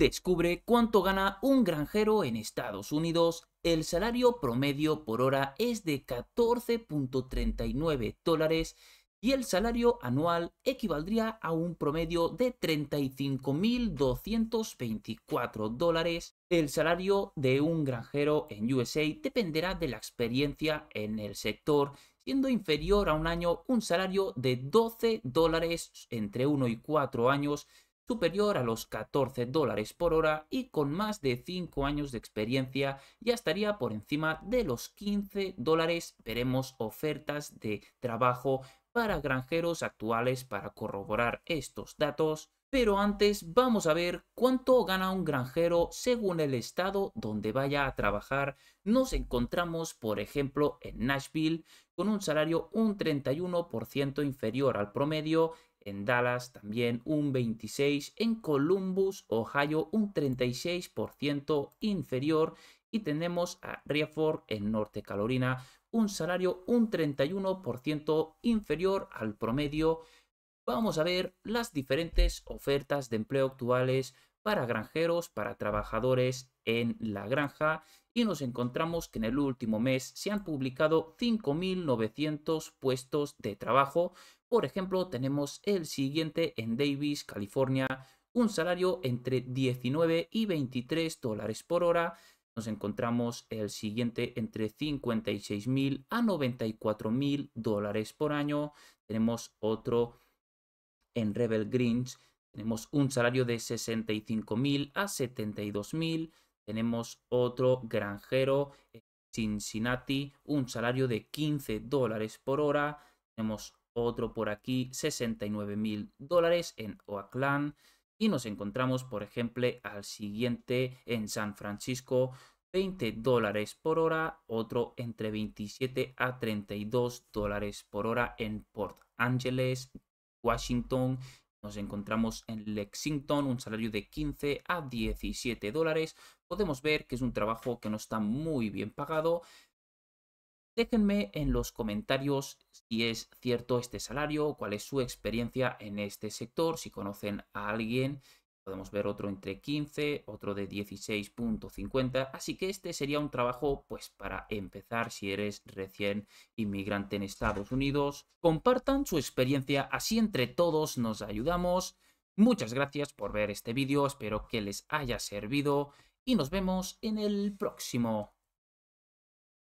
Descubre cuánto gana un granjero en Estados Unidos. El salario promedio por hora es de 14.39 dólares y el salario anual equivaldría a un promedio de 35.224 dólares. El salario de un granjero en USA dependerá de la experiencia en el sector, siendo inferior a un año un salario de 12 dólares entre 1 y 4 años superior a los 14 dólares por hora y con más de 5 años de experiencia ya estaría por encima de los 15 dólares. Veremos ofertas de trabajo para granjeros actuales para corroborar estos datos. Pero antes vamos a ver cuánto gana un granjero según el estado donde vaya a trabajar. Nos encontramos, por ejemplo, en Nashville con un salario un 31% inferior al promedio en Dallas también un 26%, en Columbus, Ohio un 36% inferior y tenemos a Riaford en Norte Carolina un salario un 31% inferior al promedio. Vamos a ver las diferentes ofertas de empleo actuales para granjeros, para trabajadores en la granja y nos encontramos que en el último mes se han publicado 5.900 puestos de trabajo, por ejemplo, tenemos el siguiente en Davis, California, un salario entre 19 y 23 dólares por hora. Nos encontramos el siguiente entre 56 mil a 94 mil dólares por año. Tenemos otro en Rebel Greens. Tenemos un salario de 65 mil a 72 mil. Tenemos otro granjero en Cincinnati, un salario de 15 dólares por hora. Tenemos otro por aquí 69 mil dólares en Oakland y nos encontramos por ejemplo al siguiente en San Francisco 20 dólares por hora, otro entre 27 a 32 dólares por hora en Port Angeles, Washington. Nos encontramos en Lexington, un salario de 15 a 17 dólares. Podemos ver que es un trabajo que no está muy bien pagado, Déjenme en los comentarios si es cierto este salario, cuál es su experiencia en este sector, si conocen a alguien. Podemos ver otro entre 15, otro de 16.50, así que este sería un trabajo pues para empezar si eres recién inmigrante en Estados Unidos. Compartan su experiencia, así entre todos nos ayudamos. Muchas gracias por ver este vídeo, espero que les haya servido y nos vemos en el próximo.